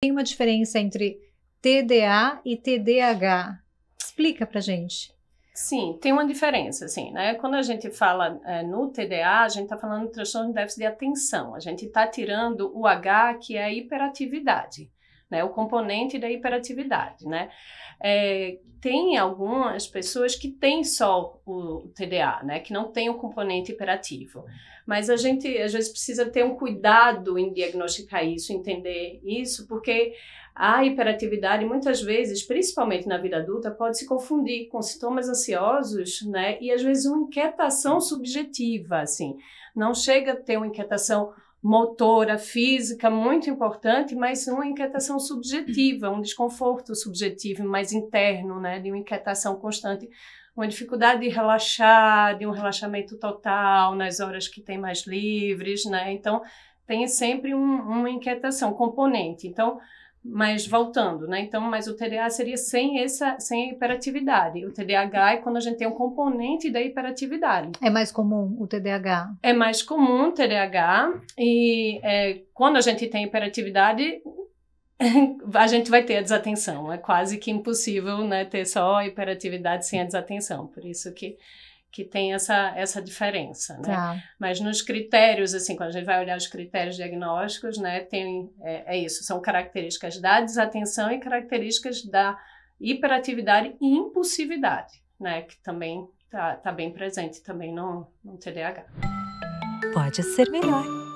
Tem uma diferença entre TDA e TDAH. Explica pra gente. Sim, tem uma diferença, assim, né? Quando a gente fala é, no TDA, a gente está falando de transtorno de déficit de atenção. A gente está tirando o H, que é a hiperatividade né? O componente da hiperatividade, né? É, tem algumas pessoas que têm só o TDA, né? Que não tem o componente hiperativo. Mas a gente às vezes precisa ter um cuidado em diagnosticar isso, entender isso, porque a hiperatividade muitas vezes, principalmente na vida adulta, pode se confundir com sintomas ansiosos, né? E às vezes uma inquietação subjetiva, assim, não chega a ter uma inquietação motora, física, muito importante, mas uma inquietação subjetiva, um desconforto subjetivo, mais interno, né, de uma inquietação constante, uma dificuldade de relaxar, de um relaxamento total nas horas que tem mais livres, né? Então tem sempre um, uma inquietação componente. Então mas voltando, né? Então, mas o TDA seria sem essa, sem a hiperatividade. O TDAH é quando a gente tem um componente da hiperatividade. É mais comum o TDAH? É mais comum o TDAH e é, quando a gente tem hiperatividade, a gente vai ter a desatenção. É quase que impossível, né, ter só hiperatividade sem a desatenção. Por isso que que tem essa, essa diferença, né? Tá. Mas nos critérios, assim, quando a gente vai olhar os critérios diagnósticos, né, tem, é, é isso, são características da desatenção e características da hiperatividade e impulsividade, né, que também tá, tá bem presente também no, no TDAH. Pode ser melhor.